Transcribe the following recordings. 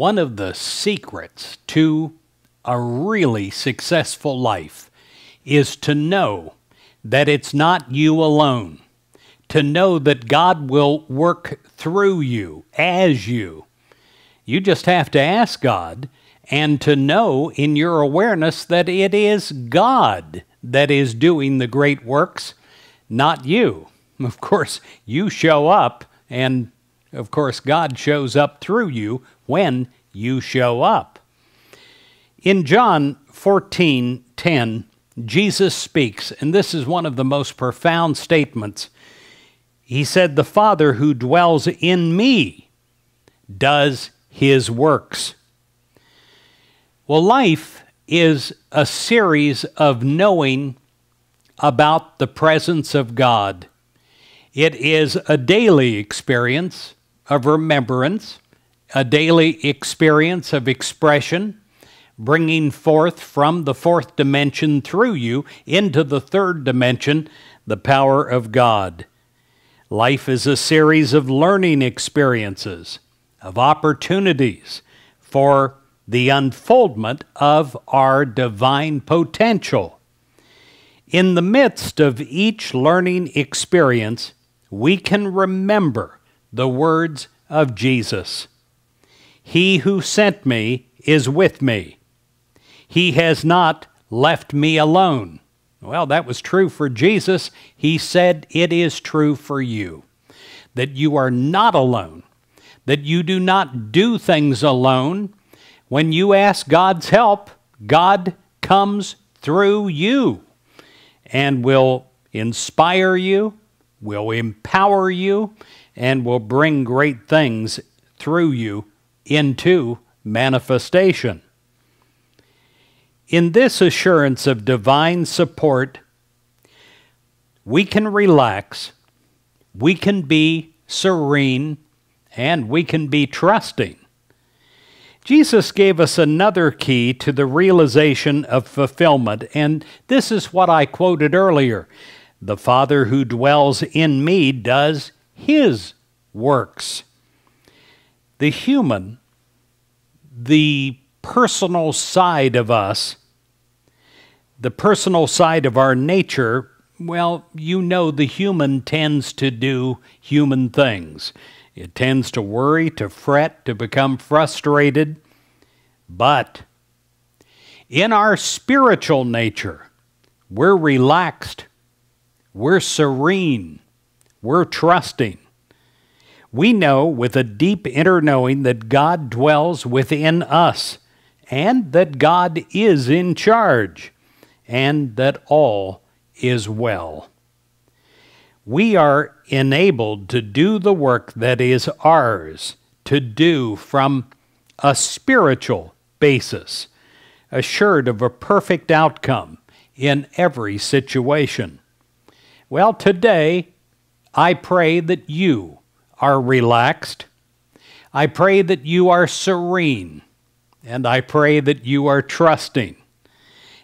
one of the secrets to a really successful life is to know that it's not you alone, to know that God will work through you, as you. You just have to ask God and to know in your awareness that it is God that is doing the great works, not you. Of course, you show up and of course, God shows up through you when you show up. In John 14 10, Jesus speaks, and this is one of the most profound statements. He said, The Father who dwells in me does his works. Well, life is a series of knowing about the presence of God. It is a daily experience, of remembrance, a daily experience of expression, bringing forth from the fourth dimension through you into the third dimension the power of God. Life is a series of learning experiences, of opportunities for the unfoldment of our divine potential. In the midst of each learning experience, we can remember the words of Jesus He who sent me is with me. He has not left me alone. Well, that was true for Jesus. He said, It is true for you that you are not alone, that you do not do things alone. When you ask God's help, God comes through you and will inspire you, will empower you, and will bring great things through you into manifestation. In this assurance of divine support, we can relax, we can be serene, and we can be trusting. Jesus gave us another key to the realization of fulfillment, and this is what I quoted earlier The Father who dwells in me does his works. The human, the personal side of us, the personal side of our nature, well, you know the human tends to do human things. It tends to worry, to fret, to become frustrated. But in our spiritual nature, we're relaxed, we're serene, we're trusting. We know with a deep inner knowing that God dwells within us and that God is in charge and that all is well. We are enabled to do the work that is ours to do from a spiritual basis, assured of a perfect outcome in every situation. Well, today I pray that you are relaxed. I pray that you are serene. And I pray that you are trusting.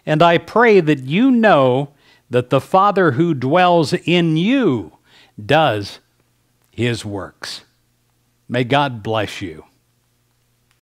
And I pray that you know that the Father who dwells in you does his works. May God bless you.